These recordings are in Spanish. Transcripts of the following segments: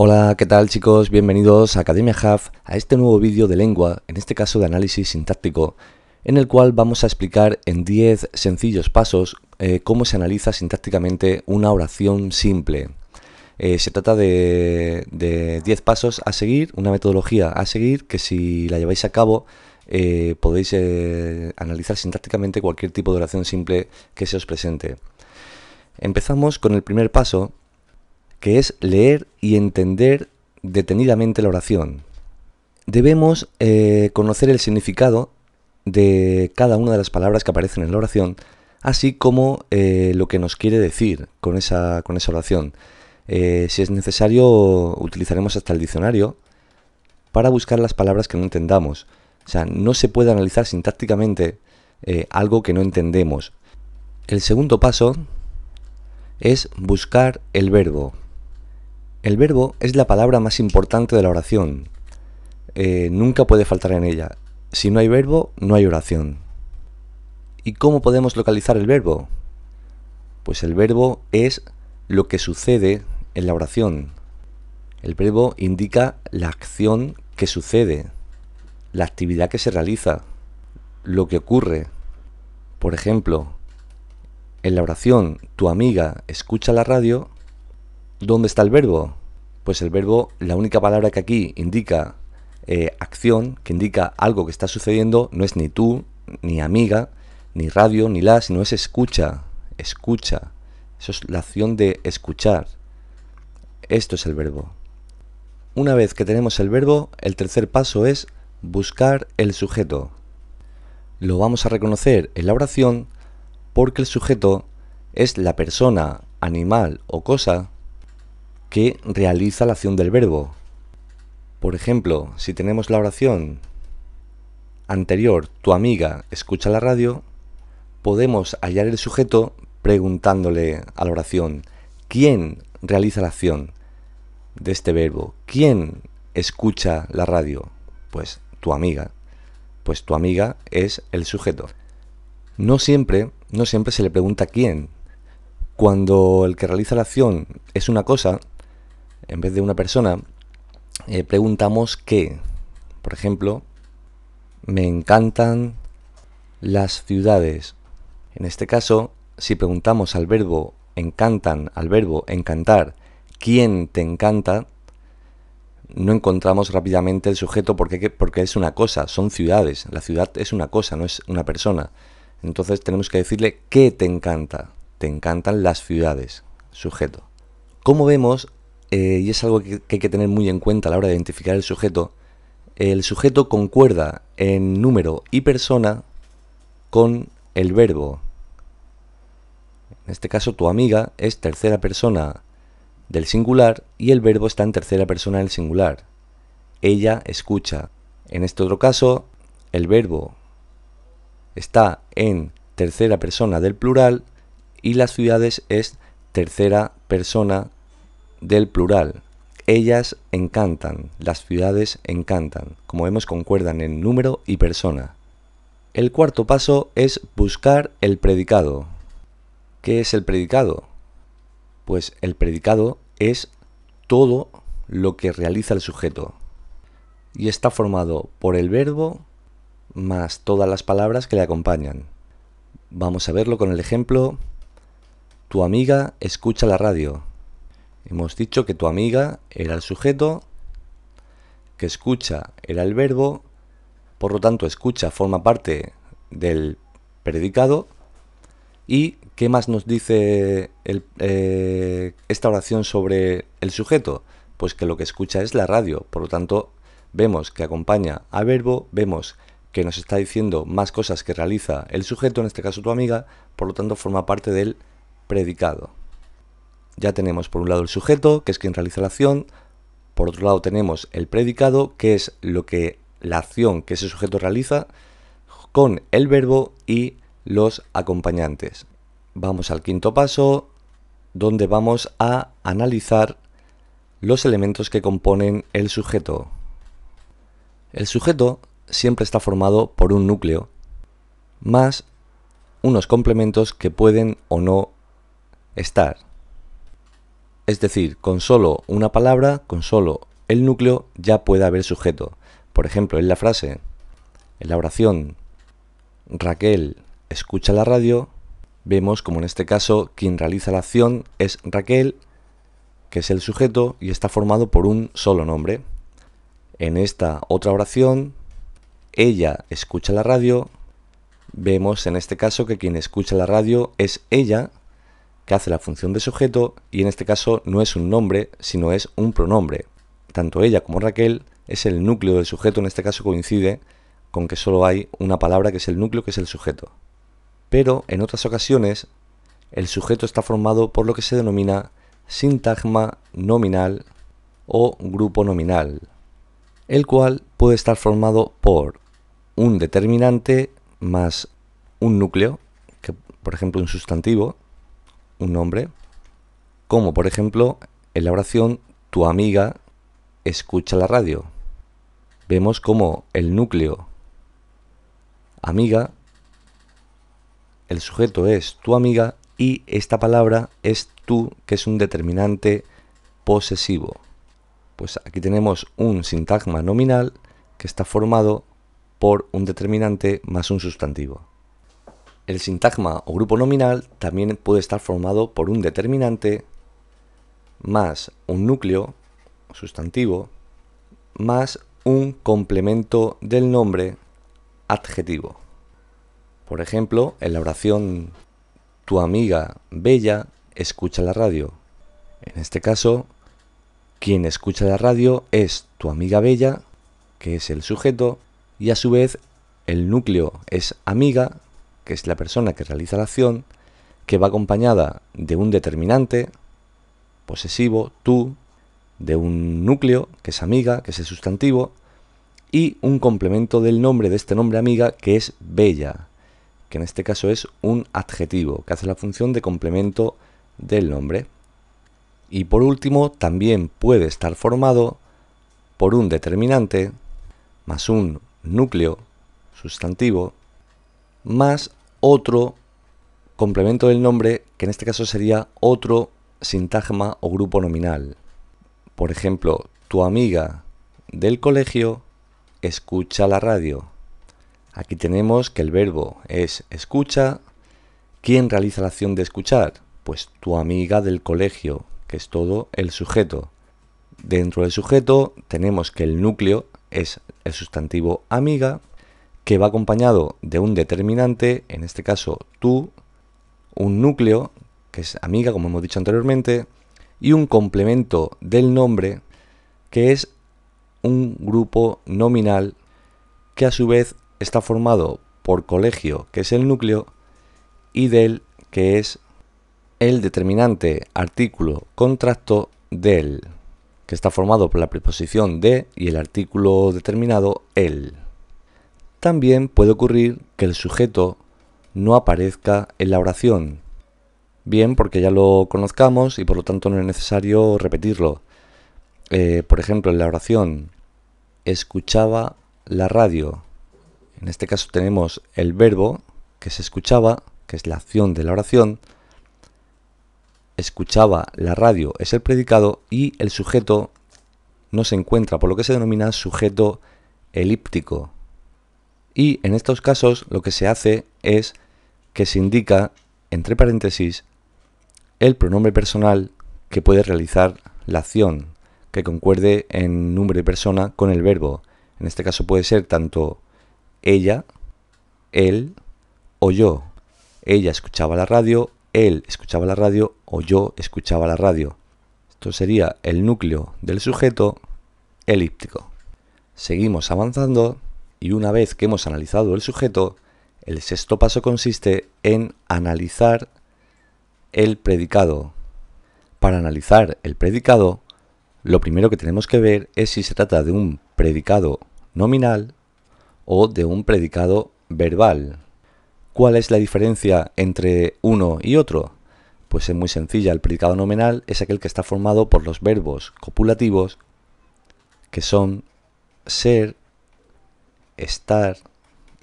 Hola, ¿qué tal chicos? Bienvenidos a Academia Haf a este nuevo vídeo de lengua, en este caso de análisis sintáctico, en el cual vamos a explicar en 10 sencillos pasos eh, cómo se analiza sintácticamente una oración simple. Eh, se trata de, 10 pasos a seguir, una metodología a seguir que si la lleváis a cabo eh, podéis analizar sintácticamente cualquier tipo de oración simple que se os presente. Empezamos con el primer paso, que es leer y entender detenidamente la oración. Debemos eh, conocer el significado de cada una de las palabras que aparecen en la oración, así como eh, lo que nos quiere decir con esa, con esa oración. Eh, si es necesario, utilizaremos hasta el diccionario para buscar las palabras que no entendamos. O sea, no se puede analizar sintácticamente algo que no entendemos. El segundo paso es buscar el verbo. El verbo es la palabra más importante de la oración. Eh, nunca puede faltar en ella. Si no hay verbo, no hay oración. ¿Y cómo podemos localizar el verbo? Pues el verbo es lo que sucede en la oración. El verbo indica la acción que sucede, la actividad que se realiza, lo que ocurre. Por ejemplo, en la oración, tu amiga escucha la radio, ¿Dónde está el verbo? Pues el verbo, la única palabra que aquí indica eh, acción, que indica algo que está sucediendo, no es ni tú, ni amiga, ni radio, ni la, sino es escucha, escucha. Eso es la acción de escuchar. Esto es el verbo. Una vez que tenemos el verbo, el tercer paso es buscar el sujeto. Lo vamos a reconocer en la oración porque el sujeto es la persona, animal o cosa que realiza la acción del verbo. Por ejemplo, si tenemos la oración anterior, tu amiga escucha la radio, podemos hallar el sujeto preguntándole a la oración, ¿quién realiza la acción de este verbo? ¿Quién escucha la radio? Pues tu amiga. Pues tu amiga es el sujeto. No siempre, no siempre se le pregunta quién. Cuando el que realiza la acción es una cosa, en vez de una persona, eh, preguntamos qué por ejemplo, me encantan las ciudades. En este caso, si preguntamos al verbo encantan, al verbo encantar, ¿quién te encanta? No encontramos rápidamente el sujeto porque, porque es una cosa, son ciudades. La ciudad es una cosa, no es una persona. Entonces tenemos que decirle qué te encanta. Te encantan las ciudades. Sujeto. Como vemos, eh, y es algo que, hay que tener muy en cuenta a la hora de identificar el sujeto, el sujeto concuerda en número y persona con el verbo. En este caso, tu amiga es tercera persona del singular y el verbo está en tercera persona del singular. Ella escucha. En este otro caso, el verbo está en tercera persona del plural y las ciudades es tercera persona del del plural. Ellas encantan, las ciudades encantan. Como vemos, concuerdan en número y persona. El cuarto paso es buscar el predicado. ¿Qué es el predicado? Pues el predicado es todo lo que realiza el sujeto. Y está formado por el verbo más todas las palabras que le acompañan. Vamos a verlo con el ejemplo. Tu amiga escucha la radio. Hemos dicho que tu amiga era el sujeto, que escucha era el verbo, por lo tanto escucha forma parte del predicado. ¿Y qué más nos dice eh, esta oración sobre el sujeto? Pues que lo que escucha es la radio, por lo tanto vemos que acompaña a verbo, vemos que nos está diciendo más cosas que realiza el sujeto, en este caso tu amiga, por lo tanto forma parte del predicado. Ya tenemos por un lado el sujeto, que es quien realiza la acción, por otro lado tenemos el predicado, que es lo que la acción que ese sujeto realiza, con el verbo y los acompañantes. Vamos al quinto paso, donde vamos a analizar los elementos que componen el sujeto. El sujeto siempre está formado por un núcleo más unos complementos que pueden o no estar. Es decir, con solo una palabra, con solo el núcleo, ya puede haber sujeto. Por ejemplo, en la frase, en la oración, Raquel escucha la radio, vemos como en este caso quien realiza la acción es Raquel, que es el sujeto y está formado por un solo nombre. En esta otra oración, ella escucha la radio, vemos en este caso que quien escucha la radio es ella, que hace la función de sujeto y en este caso no es un nombre, sino es un pronombre. Tanto ella como Raquel es el núcleo del sujeto, en este caso coincide con que solo hay una palabra que es el núcleo, que es el sujeto. Pero en otras ocasiones, el sujeto está formado por lo que se denomina sintagma nominal o grupo nominal, el cual puede estar formado por un determinante más un núcleo, que por ejemplo un sustantivo, un nombre, como por ejemplo en la oración tu amiga escucha la radio. Vemos como el núcleo amiga, el sujeto es tu amiga y esta palabra es tú, que es un determinante posesivo. Pues aquí tenemos un sintagma nominal que está formado por un determinante más un sustantivo. El sintagma o grupo nominal también puede estar formado por un determinante más un núcleo sustantivo más un complemento del nombre adjetivo. Por ejemplo, en la oración tu amiga Bella escucha la radio. En este caso, quien escucha la radio es tu amiga Bella, que es el sujeto, y a su vez el núcleo es amiga, que es la persona que realiza la acción, que va acompañada de un determinante, posesivo, tú, de un núcleo, que es amiga, que es el sustantivo, y un complemento del nombre de este nombre amiga, que es bella, que en este caso es un adjetivo, que hace la función de complemento del nombre. Y por último, también puede estar formado por un determinante más un núcleo sustantivo más otro complemento del nombre, que en este caso sería otro sintagma o grupo nominal. Por ejemplo, tu amiga del colegio escucha la radio. Aquí tenemos que el verbo es escucha. ¿Quién realiza la acción de escuchar? Pues tu amiga del colegio, que es todo el sujeto. Dentro del sujeto tenemos que el núcleo es el sustantivo amiga que va acompañado de un determinante, en este caso tú, un núcleo, que es amiga, como hemos dicho anteriormente, y un complemento del nombre, que es un grupo nominal, que a su vez está formado por colegio, que es el núcleo, y del, que es el determinante, artículo, contracto del, que está formado por la preposición de y el artículo determinado el. También puede ocurrir que el sujeto no aparezca en la oración, bien porque ya lo conozcamos y por lo tanto no es necesario repetirlo. Eh, por ejemplo, en la oración, escuchaba la radio. En este caso tenemos el verbo que se escuchaba, que es la acción de la oración. Escuchaba la radio es el predicado y el sujeto no se encuentra, por lo que se denomina sujeto elíptico. Y en estos casos lo que se hace es que se indica, entre paréntesis, el pronombre personal que puede realizar la acción, que concuerde en nombre de persona con el verbo. En este caso puede ser tanto ella, él o yo. Ella escuchaba la radio, él escuchaba la radio o yo escuchaba la radio. Esto sería el núcleo del sujeto elíptico. Seguimos avanzando y una vez que hemos analizado el sujeto, el sexto paso consiste en analizar el predicado. Para analizar el predicado, lo primero que tenemos que ver es si se trata de un predicado nominal o de un predicado verbal. ¿Cuál es la diferencia entre uno y otro? Pues es muy sencilla, el predicado nominal es aquel que está formado por los verbos copulativos que son ser, estar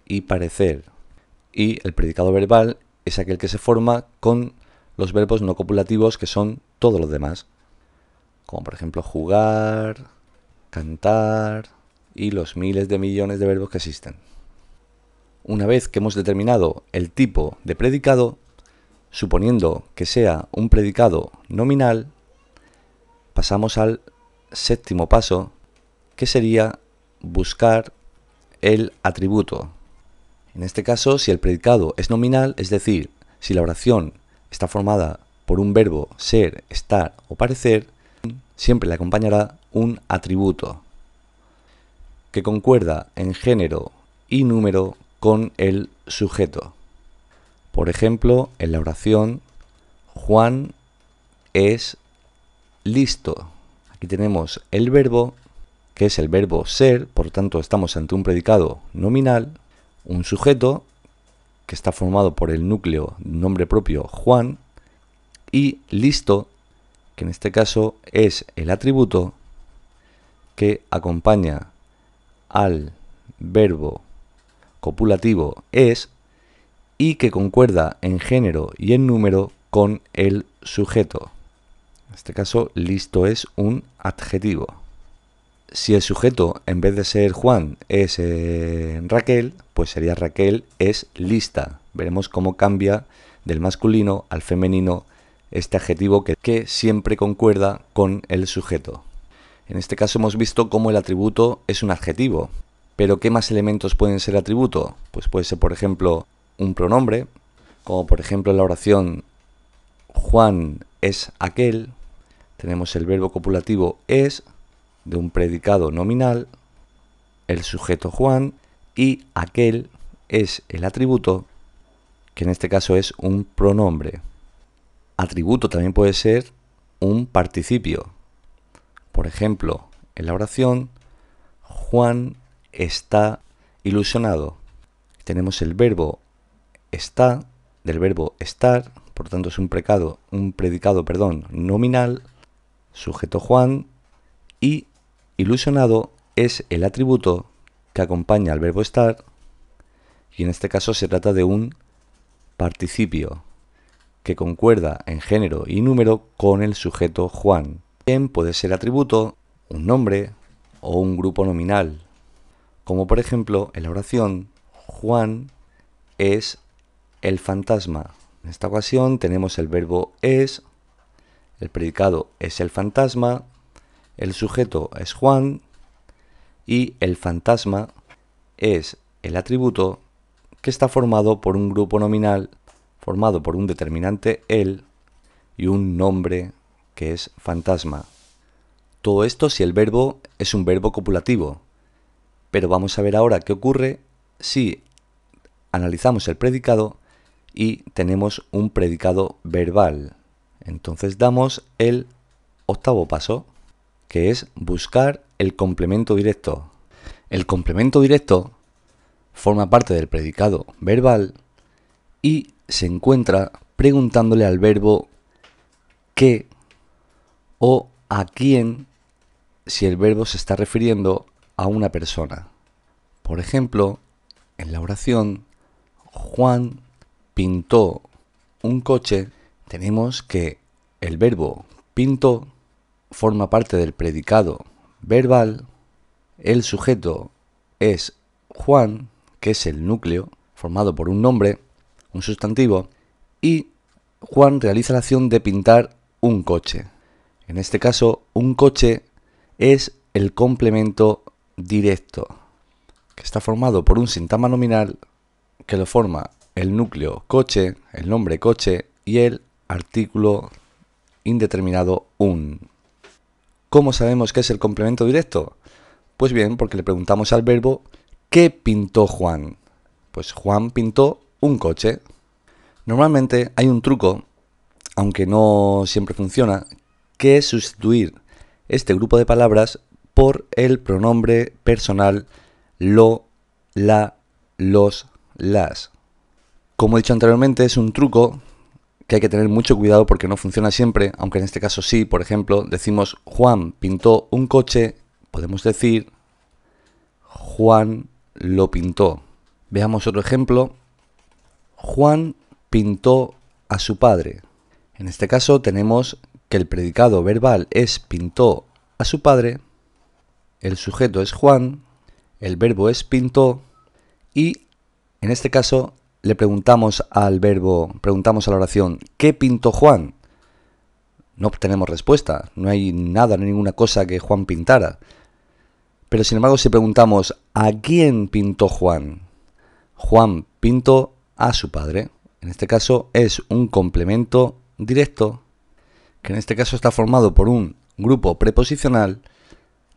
y parecer. Y el predicado verbal es aquel que se forma con los verbos no copulativos que son todos los demás. Como por ejemplo jugar, cantar y los miles de millones de verbos que existen. Una vez que hemos determinado el tipo de predicado, suponiendo que sea un predicado nominal, pasamos al séptimo paso, que sería buscar el atributo. En este caso, si el predicado es nominal, es decir, si la oración está formada por un verbo ser, estar o parecer, siempre le acompañará un atributo que concuerda en género y número con el sujeto. Por ejemplo, en la oración, Juan es listo. Aquí tenemos el verbo que es el verbo ser, por tanto estamos ante un predicado nominal, un sujeto, que está formado por el núcleo nombre propio Juan, y listo, que en este caso es el atributo que acompaña al verbo copulativo es y que concuerda en género y en número con el sujeto. En este caso, listo es un adjetivo si el sujeto, en vez de ser Juan, es eh, Raquel, pues sería Raquel es lista. Veremos cómo cambia del masculino al femenino este adjetivo que, siempre concuerda con el sujeto. En este caso hemos visto cómo el atributo es un adjetivo. Pero ¿qué más elementos pueden ser atributo? Pues puede ser, por ejemplo, un pronombre, como por ejemplo en la oración Juan es aquel. Tenemos el verbo copulativo es, de un predicado nominal, el sujeto Juan y aquel es el atributo, que en este caso es un pronombre. Atributo también puede ser un participio. Por ejemplo, en la oración, Juan está ilusionado. Tenemos el verbo está, del verbo estar, por tanto es un, un predicado perdón, nominal, sujeto Juan, y Ilusionado es el atributo que acompaña al verbo estar y en este caso se trata de un participio que concuerda en género y número con el sujeto Juan. También puede ser atributo, un nombre o un grupo nominal, como por ejemplo en la oración Juan es el fantasma. En esta ocasión tenemos el verbo es, el predicado es el fantasma el sujeto es Juan y el fantasma es el atributo que está formado por un grupo nominal formado por un determinante él y un nombre que es fantasma. Todo esto si el verbo es un verbo copulativo. Pero vamos a ver ahora qué ocurre si analizamos el predicado y tenemos un predicado verbal. Entonces damos el octavo paso que es buscar el complemento directo. El complemento directo forma parte del predicado verbal y se encuentra preguntándole al verbo qué o a quién si el verbo se está refiriendo a una persona. Por ejemplo, en la oración Juan pintó un coche, tenemos que el verbo pintó forma parte del predicado verbal, el sujeto es Juan, que es el núcleo, formado por un nombre, un sustantivo, y Juan realiza la acción de pintar un coche. En este caso, un coche es el complemento directo, que está formado por un sintagma nominal que lo forma el núcleo coche, el nombre coche y el artículo indeterminado un. ¿Cómo sabemos que es el complemento directo? Pues bien, porque le preguntamos al verbo ¿qué pintó Juan? Pues Juan pintó un coche. Normalmente hay un truco, aunque no siempre funciona, que es sustituir este grupo de palabras por el pronombre personal lo, la, los, las. Como he dicho anteriormente, es un truco que hay que tener mucho cuidado porque no funciona siempre, aunque en este caso sí, por ejemplo, decimos Juan pintó un coche, podemos decir Juan lo pintó. Veamos otro ejemplo. Juan pintó a su padre. En este caso tenemos que el predicado verbal es pintó a su padre, el sujeto es Juan, el verbo es pintó y en este caso le preguntamos al verbo, preguntamos a la oración, ¿qué pintó Juan? No obtenemos respuesta, no hay nada, no ninguna cosa que Juan pintara. Pero sin embargo, si preguntamos, ¿a quién pintó Juan? Juan pintó a su padre. En este caso es un complemento directo, que en este caso está formado por un grupo preposicional,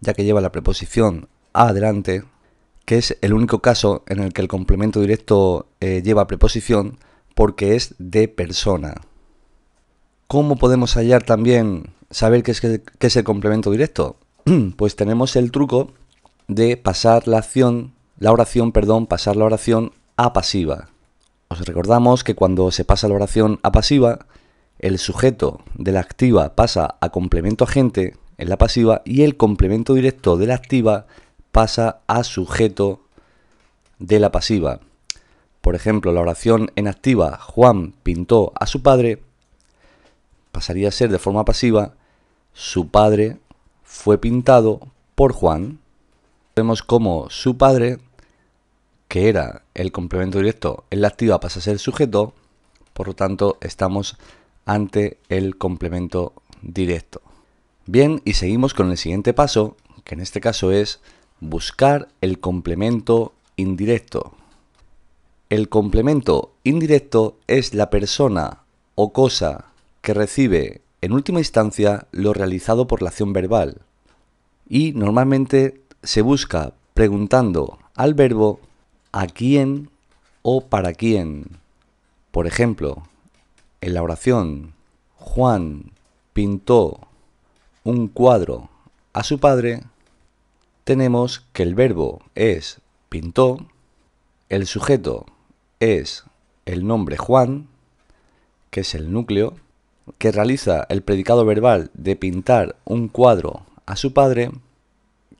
ya que lleva la preposición adelante, que es el único caso en el que el complemento directo eh, lleva preposición porque es de persona. ¿Cómo podemos hallar también saber qué es, qué es el complemento directo? Pues tenemos el truco de pasar la acción, la oración, perdón, pasar la oración a pasiva. Os recordamos que cuando se pasa la oración a pasiva, el sujeto de la activa pasa a complemento agente en la pasiva y el complemento directo de la activa pasa a sujeto de la pasiva. Por ejemplo, la oración en activa Juan pintó a su padre pasaría a ser de forma pasiva su padre fue pintado por Juan. Vemos cómo su padre, que era el complemento directo en la activa, pasa a ser sujeto, por lo tanto estamos ante el complemento directo. Bien, y seguimos con el siguiente paso, que en este caso es Buscar el complemento indirecto. El complemento indirecto es la persona o cosa que recibe en última instancia lo realizado por la acción verbal y normalmente se busca preguntando al verbo a quién o para quién. Por ejemplo, en la oración Juan pintó un cuadro a su padre, tenemos que el verbo es pintó, el sujeto es el nombre Juan, que es el núcleo, que realiza el predicado verbal de pintar un cuadro a su padre.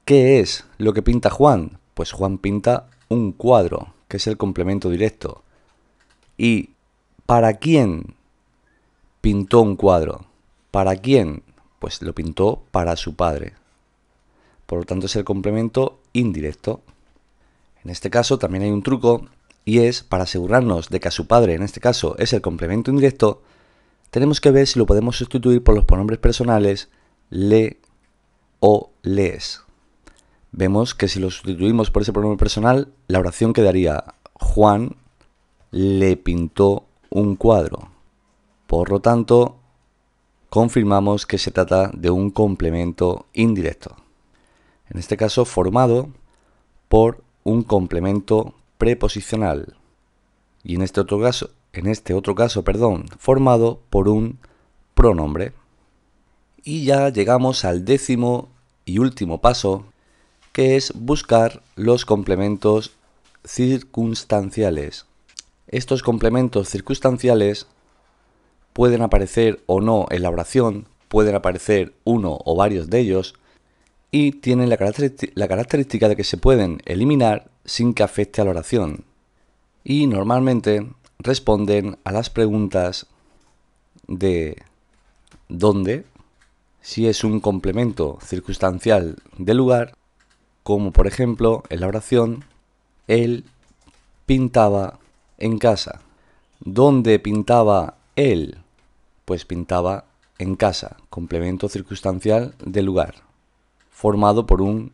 ¿Qué es lo que pinta Juan? Pues Juan pinta un cuadro, que es el complemento directo. ¿Y para quién pintó un cuadro? ¿Para quién? Pues lo pintó para su padre. Por lo tanto, es el complemento indirecto. En este caso también hay un truco y es para asegurarnos de que a su padre, en este caso, es el complemento indirecto, tenemos que ver si lo podemos sustituir por los pronombres personales le o les. Vemos que si lo sustituimos por ese pronombre personal, la oración quedaría Juan le pintó un cuadro. Por lo tanto, confirmamos que se trata de un complemento indirecto en este caso formado por un complemento preposicional y en este otro caso, en este otro caso, perdón, formado por un pronombre. Y ya llegamos al décimo y último paso, que es buscar los complementos circunstanciales. Estos complementos circunstanciales pueden aparecer o no en la oración, pueden aparecer uno o varios de ellos, y tienen la, característica de que se pueden eliminar sin que afecte a la oración. Y normalmente responden a las preguntas de dónde, si es un complemento circunstancial de lugar, como por ejemplo en la oración, él pintaba en casa. ¿Dónde pintaba él? Pues pintaba en casa, complemento circunstancial de lugar formado por un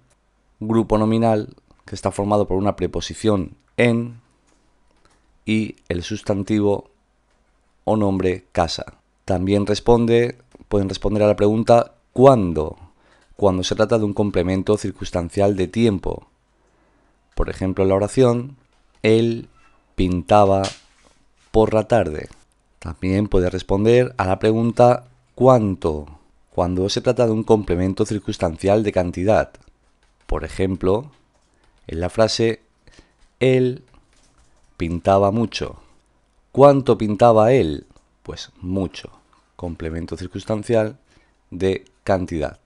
grupo nominal que está formado por una preposición en y el sustantivo o nombre casa. También responde, pueden responder a la pregunta ¿cuándo? Cuando se trata de un complemento circunstancial de tiempo. Por ejemplo, en la oración, él pintaba por la tarde. También puede responder a la pregunta ¿cuánto? cuando se trata de un complemento circunstancial de cantidad. Por ejemplo, en la frase él pintaba mucho. ¿Cuánto pintaba él? Pues mucho. Complemento circunstancial de cantidad.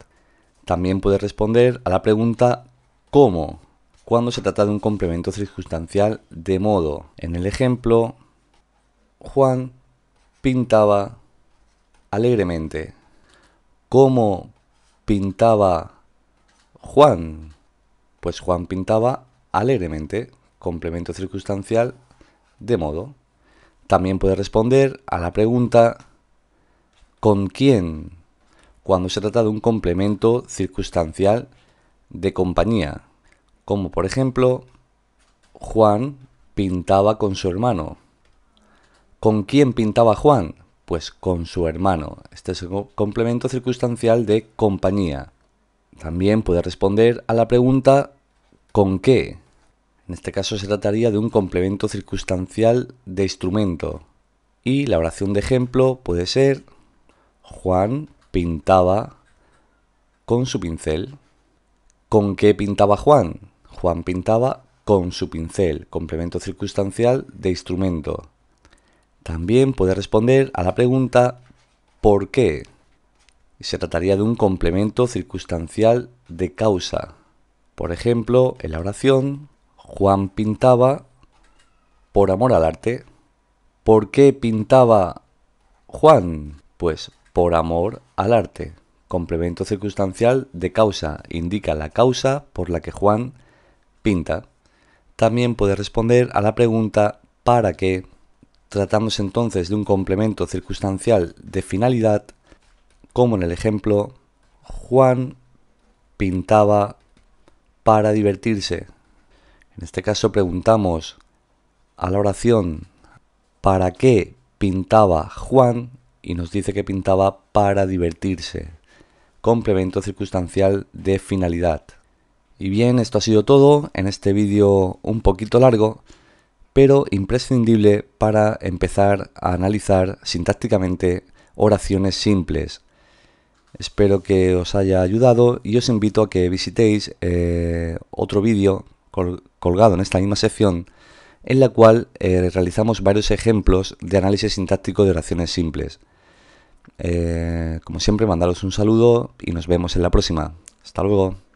También puede responder a la pregunta ¿cómo? cuando se trata de un complemento circunstancial de modo. En el ejemplo, Juan pintaba alegremente. ¿Cómo pintaba Juan? Pues Juan pintaba alegremente, complemento circunstancial, de modo. También puede responder a la pregunta ¿con quién? cuando se trata de un complemento circunstancial de compañía, como por ejemplo Juan pintaba con su hermano. ¿Con quién pintaba Juan? pues con su hermano. Este es un complemento circunstancial de compañía. También puede responder a la pregunta ¿con qué? En este caso se trataría de un complemento circunstancial de instrumento. Y la oración de ejemplo puede ser Juan pintaba con su pincel. ¿Con qué pintaba Juan? Juan pintaba con su pincel, complemento circunstancial de instrumento. También puede responder a la pregunta ¿por qué? Se trataría de un complemento circunstancial de causa. Por ejemplo, en la oración, Juan pintaba por amor al arte. ¿Por qué pintaba Juan? Pues por amor al arte. Complemento circunstancial de causa. Indica la causa por la que Juan pinta. También puede responder a la pregunta ¿para qué? Tratamos entonces de un complemento circunstancial de finalidad, como en el ejemplo, Juan pintaba para divertirse. En este caso preguntamos a la oración, ¿para qué pintaba Juan? Y nos dice que pintaba para divertirse. Complemento circunstancial de finalidad. Y bien, esto ha sido todo en este vídeo un poquito largo pero imprescindible para empezar a analizar sintácticamente oraciones simples. Espero que os haya ayudado y os invito a que visitéis eh, otro vídeo colgado en esta misma sección en la cual eh, realizamos varios ejemplos de análisis sintáctico de oraciones simples. Eh, como siempre, mandaros un saludo y nos vemos en la próxima. Hasta luego.